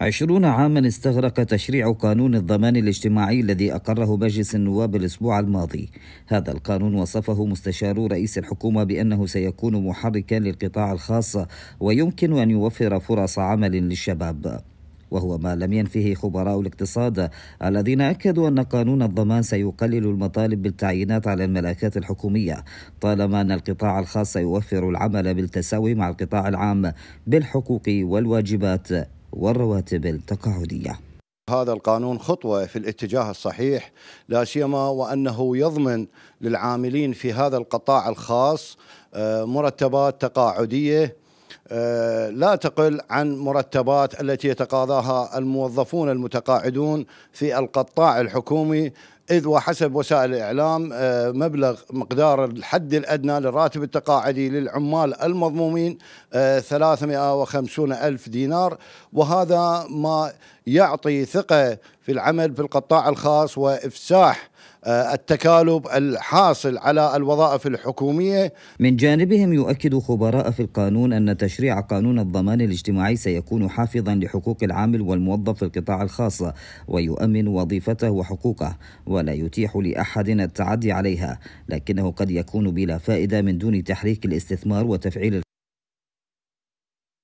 عشرون عاما استغرق تشريع قانون الضمان الاجتماعي الذي أقره مجلس النواب الأسبوع الماضي هذا القانون وصفه مستشار رئيس الحكومة بأنه سيكون محركا للقطاع الخاص ويمكن أن يوفر فرص عمل للشباب وهو ما لم ينفه خبراء الاقتصاد الذين اكدوا ان قانون الضمان سيقلل المطالب بالتعيينات على الملاكات الحكوميه طالما ان القطاع الخاص يوفر العمل بالتساوي مع القطاع العام بالحقوق والواجبات والرواتب التقاعدية هذا القانون خطوة في الاتجاه الصحيح لا سيما وأنه يضمن للعاملين في هذا القطاع الخاص آه، مرتبات تقاعدية آه، لا تقل عن مرتبات التي يتقاضاها الموظفون المتقاعدون في القطاع الحكومي إذ وحسب وسائل الإعلام آه، مبلغ مقدار الحد الأدنى للراتب التقاعدي للعمال المضمومين 350 آه، ألف دينار وهذا ما يعطي ثقة في العمل في القطاع الخاص وإفساح آه، التكالب الحاصل على الوظائف الحكوميه. من جانبهم يؤكد خبراء في القانون ان تشريع قانون الضمان الاجتماعي سيكون حافظا لحقوق العامل والموظف في القطاع الخاص ويؤمن وظيفته وحقوقه ولا يتيح لاحد التعدي عليها، لكنه قد يكون بلا فائده من دون تحريك الاستثمار وتفعيل